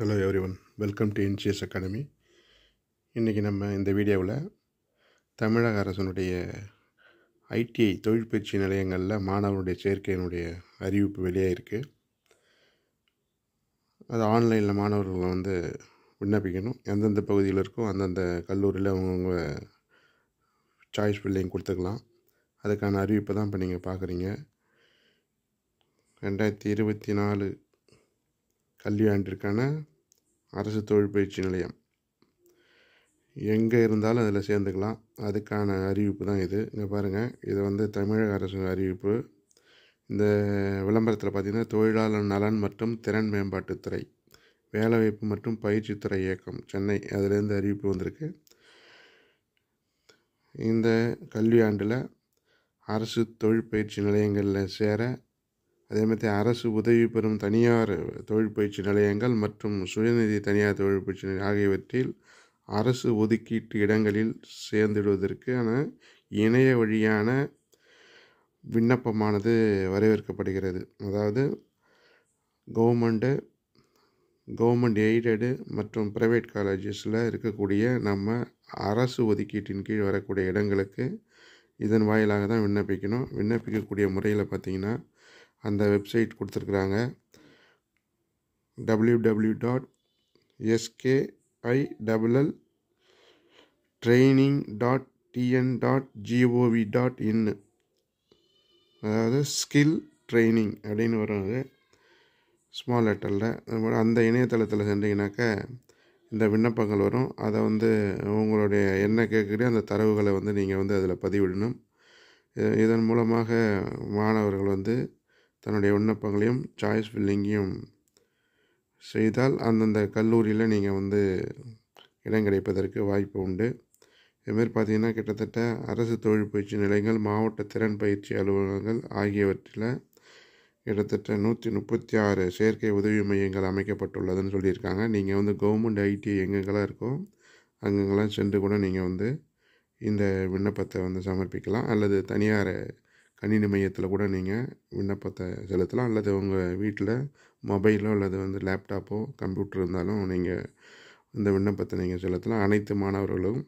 hello everyone welcome to NGS academy இன்றைக்கி நம்ம இந்த வீடியோவில் தமிழக அரசனுடைய ஐடிஐ தொழிற்பயிற்சி நிலையங்களில் மாணவனுடைய சேர்க்கையினுடைய அறிவிப்பு வெளியாகிருக்கு அது ஆன்லைனில் மாணவர்களை வந்து விண்ணப்பிக்கணும் எந்தெந்த பகுதியில் இருக்கோ அந்தந்த கல்லூரியில் அவங்கவுங்க சாய்ஸ் பில்லையும் கொடுத்துக்கலாம் அதுக்கான அறிவிப்பை தான் இப்போ நீங்கள் பார்க்குறீங்க ரெண்டாயிரத்தி இருபத்தி நாலு கல்வியாண்டிற்கான அரசு தொழில் பயிற்சி நிலையம் எங்கே இருந்தாலும் அதில் சேர்ந்துக்கலாம் அதுக்கான அறிவிப்பு தான் இது இங்கே பாருங்கள் இது வந்து தமிழக அரசு அறிவிப்பு இந்த விளம்பரத்தில் பார்த்திங்கன்னா தொழிலாளர் நலன் மற்றும் திறன் மேம்பாட்டுத்துறை வேலைவாய்ப்பு மற்றும் பயிற்சித்துறை இயக்கம் சென்னை அதிலேருந்து அறிவிப்பு வந்திருக்கு இந்த கல்வியாண்டில் அரசு தொழிற்பயிற்சி நிலையங்களில் சேர அதே மாதிரி அரசு உதவி பெறும் தனியார் தொழில் பயிற்சி நிலையங்கள் மற்றும் சுயநிதி தனியார் தொழில் பயிற்சி நிலையம் ஆகியவற்றில் அரசு ஒதுக்கீட்டு இடங்களில் சேர்ந்திடுவதற்கான இணைய வழியான விண்ணப்பமானது வரவேற்கப்படுகிறது அதாவது கவர்மெண்ட்டு கவர்மெண்ட் எய்டடு மற்றும் ப்ரைவேட் காலேஜஸில் இருக்கக்கூடிய நம்ம அரசு ஒதுக்கீட்டின் கீழ் வரக்கூடிய இடங்களுக்கு இதன் வாயிலாக தான் விண்ணப்பிக்கணும் விண்ணப்பிக்கக்கூடிய முறையில் பார்த்திங்கன்னா அந்த வெப்சைட் கொடுத்துருக்குறாங்க W W dot SKI double l training dot TN dot GOV dot இன்னு அதாவது ஸ்கில் ட்ரைனிங் அப்படின்னு வரும் அது ஸ்மால் லெட்டரில் அந்த இணையதளத்தில் சென்றீங்கன்னாக்கா இந்த விண்ணப்பங்கள் வரும் அதை வந்து உங்களுடைய என்ன கேட்குறியோ அந்த தரவுகளை வந்து நீங்கள் வந்து அதில் பதிவிடணும் இதன் மூலமாக மாணவர்கள் வந்து தன்னுடைய விண்ணப்பங்களையும் சாய்ஸ் ஃபில்லிங்கையும் செய்தால் அந்தந்த கல்லூரியில் நீங்கள் வந்து இடம் கிடைப்பதற்கு வாய்ப்பு உண்டு இதுமாரி பார்த்திங்கன்னா கிட்டத்தட்ட அரசு தொழில் பயிற்சி நிலையங்கள் மாவட்ட திறன் பயிற்சி அலுவலகங்கள் ஆகியவற்றில் கிட்டத்தட்ட நூற்றி முப்பத்தி ஆறு செயற்கை உதவி மையங்கள் அமைக்கப்பட்டுள்ளதுன்னு சொல்லியிருக்காங்க நீங்கள் வந்து கவர்மெண்ட் ஐடி எங்கெங்கெல்லாம் இருக்கோ அங்கெங்கெல்லாம் சென்று கூட நீங்கள் வந்து இந்த விண்ணப்பத்தை வந்து சமர்ப்பிக்கலாம் அல்லது தனியார் கணினி மையத்தில் கூட நீங்கள் விண்ணப்பத்தை செலுத்தலாம் அல்லது உங்கள் வீட்டில் மொபைலோ அல்லது வந்து லேப்டாப்போ கம்ப்யூட்டர் இருந்தாலும் நீங்கள் இந்த விண்ணப்பத்தை நீங்கள் செலுத்தலாம் அனைத்து மாணவர்களும்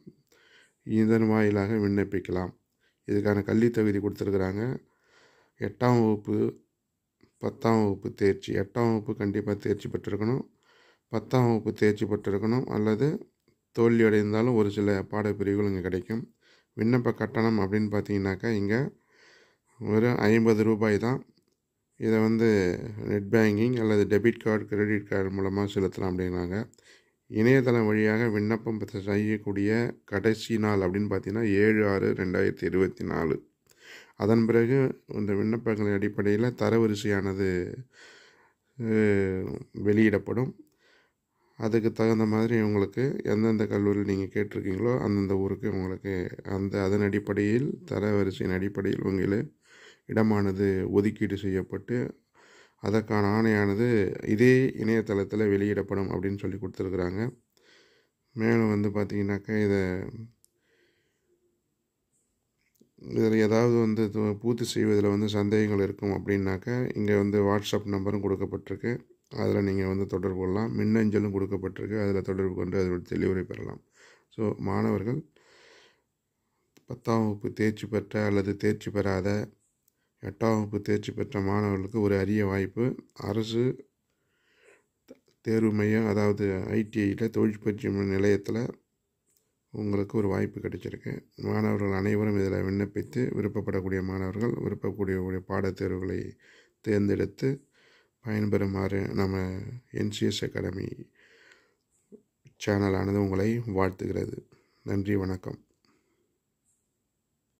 இதன் வாயிலாக விண்ணப்பிக்கலாம் இதுக்கான கல்வித் தகுதி கொடுத்துருக்குறாங்க எட்டாம் வகுப்பு பத்தாம் வகுப்பு தேர்ச்சி எட்டாம் வகுப்பு கண்டிப்பாக தேர்ச்சி பெற்றிருக்கணும் பத்தாம் வகுப்பு தேர்ச்சி பெற்றிருக்கணும் அல்லது தோல்வி அடைந்தாலும் ஒரு சில பாடப்பிரிவுகள் இங்கே கிடைக்கும் விண்ணப்ப கட்டணம் அப்படின்னு பார்த்தீங்கன்னாக்கா இங்கே வெறும் ஐம்பது ரூபாய் தான் இதை வந்து நெட் பேங்கிங் அல்லது டெபிட் கார்டு கிரெடிட் கார்டு மூலமாக செலுத்தலாம் அப்படிங்கிறாங்க இணையதளம் வழியாக விண்ணப்பம் செய்யக்கூடிய கடைசி நாள் அப்படின்னு பார்த்தீங்கன்னா ஏழு ஆறு ரெண்டாயிரத்தி இருபத்தி நாலு அதன் பிறகு இந்த விண்ணப்பங்களின் அடிப்படையில் தரவரிசையானது வெளியிடப்படும் அதுக்கு தகுந்த மாதிரி உங்களுக்கு எந்தெந்த கல்லூரியில் நீங்கள் கேட்டிருக்கீங்களோ அந்தந்த ஊருக்கு உங்களுக்கு அந்த அதன் அடிப்படையில் தரவரிசையின் அடிப்படையில் உங்களை இடமானது ஒதுக்கீடு செய்யப்பட்டு அதற்கான ஆணையானது இதே இணையதளத்தில் வெளியிடப்படும் அப்படின்னு சொல்லி கொடுத்துருக்குறாங்க மேலும் வந்து பார்த்திங்கனாக்கா இதை இதில் ஏதாவது வந்து பூர்த்தி செய்வதில் வந்து சந்தேகங்கள் இருக்கும் அப்படின்னாக்கா இங்கே வந்து வாட்ஸ்அப் நம்பரும் கொடுக்கப்பட்டிருக்கு அதில் நீங்கள் வந்து தொடர்பு கொள்ளலாம் மின்னஞ்சலும் கொடுக்கப்பட்டிருக்கு அதில் தொடர்பு கொண்டு அதோட தெளிவுரை பெறலாம் ஸோ மாணவர்கள் பத்தாம் வகுப்பு தேர்ச்சி பெற்ற அல்லது தேர்ச்சி பெறாத எட்டாம் வகுப்பு தேர்ச்சி பெற்ற மாணவர்களுக்கு ஒரு அரிய வாய்ப்பு அரசு தேர்வு மையம் அதாவது ஐடிஐயில் பயிற்சி நிலையத்தில் உங்களுக்கு ஒரு வாய்ப்பு கிடைச்சிருக்கு மாணவர்கள் அனைவரும் இதில் விண்ணப்பித்து விருப்பப்படக்கூடிய மாணவர்கள் விருப்பக்கூடிய பாடத்தேர்வுகளை தேர்ந்தெடுத்து பயன்பெறுமாறு நம்ம என்சிஎஸ் அகாடமி சேனலானது உங்களை வாழ்த்துகிறது நன்றி வணக்கம்